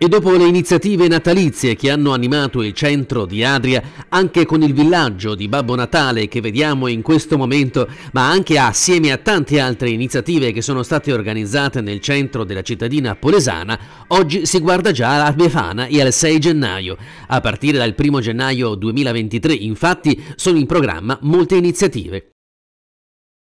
E dopo le iniziative natalizie che hanno animato il centro di Adria, anche con il villaggio di Babbo Natale che vediamo in questo momento, ma anche assieme a tante altre iniziative che sono state organizzate nel centro della cittadina polesana, oggi si guarda già alla Befana e al 6 gennaio. A partire dal 1 gennaio 2023, infatti, sono in programma molte iniziative.